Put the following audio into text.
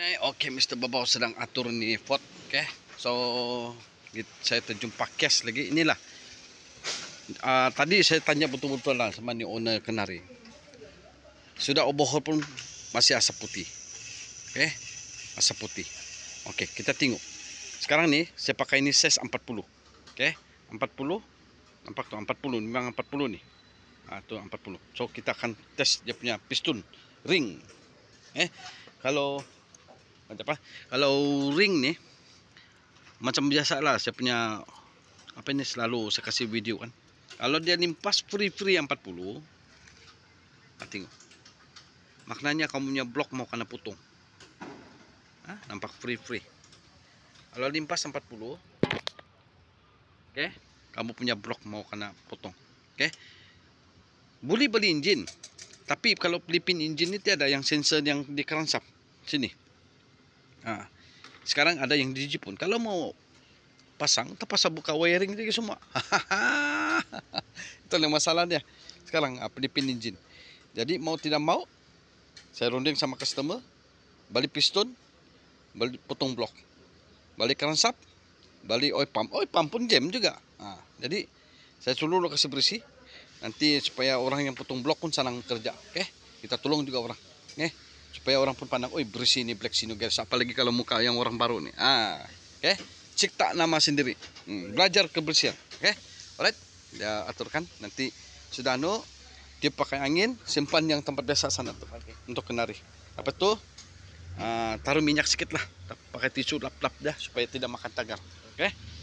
Okay, okay Mr. Babau sedang atur ni fort. Okay. So saya terjumpa kes lagi inilah. Uh, tadi saya tanya betul-betul lah sama ni owner kenari. Sudah obohol pun masih asap putih. Okay. Asap putih. Okay, kita tengok. Sekarang ni saya pakai ni size 40. Okay. 40. Nampak tu 40. Memang 40 ni. Ah tu 40. So kita akan test dia punya piston ring. Eh. Kalau Mantap lah. Kalau ring ni macam biasa lah saya punya apa ni selalu saya kasih video kan. Kalau dia nimpas free-free yang 40. Nanti ah, tengok. Maknanya kamu punya blok mau kena putung. Ha? nampak free-free. Kalau nimpas 40. Oke, okay? kamu punya blok mau kena potong, Oke. Okay? Boleh beli enjin. Tapi kalau beli pin enjin ni ada yang sensor yang di keransap. Sini. Ha. Sekarang ada yang di Jepun. Kalau mau pasang, tak terpasang buka wiring juga semua. Itu yang masalah dia. Sekarang apa di pin engine. Jadi mau tidak mau, saya runding sama customer. balik piston, balik potong blok. Bali keransap, balik oil pump. Oil pump pun jam juga. Ha. Jadi saya suruh lo kasih bersih. Nanti supaya orang yang potong blok pun senang kerja. Okay? Kita tolong juga orang. Okay? supaya orang pun pandang, oi bersih ini black guys. Apalagi kalau muka yang orang baru ni. Ah, okay. Cipta nama sendiri. Hmm. Belajar kebersihan. Okay. Alright. Dia aturkan. Nanti sudah no. Dia pakai angin. Simpan yang tempat biasa sana tu. Okay. Untuk kenari. Apa tu? Uh, taruh minyak sikit lah. Pakai tisu lap-lap dah. Supaya tidak makan tagar. Okay.